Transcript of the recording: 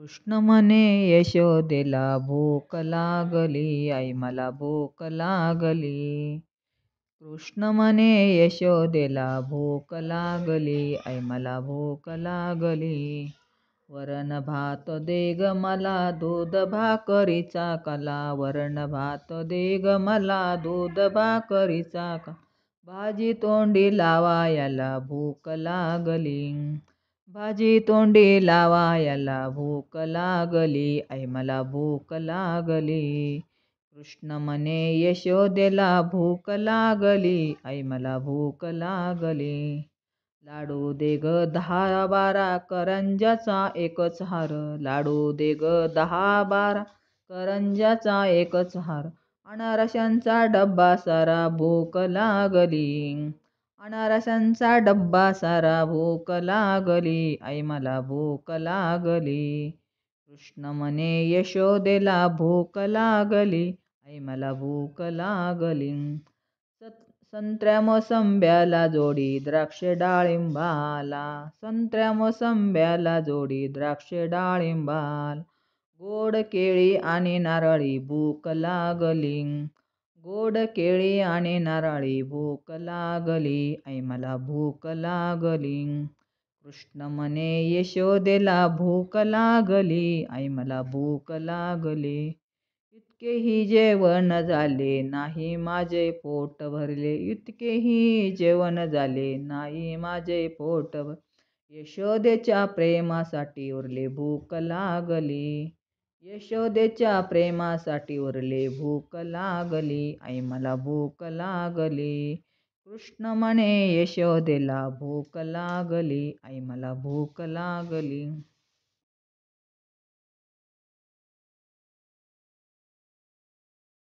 कृष्ण मने यशोदेला भूक लागली आई मला भूक लागली कृष्ण मने यशोदेला भूक लागली आई मला भूक लागली वरण भात देग मला दूध भाकरीचा कला वरण भात देग मला दूध भाकरीचा का भाजी तोंडी लावायला भूक लागली भाजी तोंडी लावायला भूक लागली आई मला भूक लागली कृष्ण मने यशोदेला भूक लागली आई मला भूक लागली लाडू दे ग दहा बारा करंजाचा एकच हार लाडू दे ग दहा बारा करंजाचा एकच हार अनारशांचा डब्बा सारा भूक लागली अनारसांचा डब्बा सारा भूक लागली आई मला भूक लागली कृष्ण मने यशोदेला भूक लागली आई मला भूक लागली सत संत्र्या मोसंब्याला जोडी द्राक्ष डाळिंबाला संत्र्या मोसंब्याला जोडी द्राक्ष डाळिंबाल गोड केळी आणि नारळी भूक लागली गोड केळी आणि नारळी भूक लागली आई मला भूक लागली कृष्ण म्हणे यशोदेला भूक लागली आई मला भूक लागली इतकेही जेवण झाले नाही माझे पोट भरले इतकेही जेवण झाले नाही माझे पोट भर यशोदेच्या प्रेमासाठी उरले भूक लागली यशोदेच्या प्रेमासाठी उरले भूक लागली आई मला भूक लागली कृष्ण म्हणे यशोदेला भूक लागली आई मला भूक लागली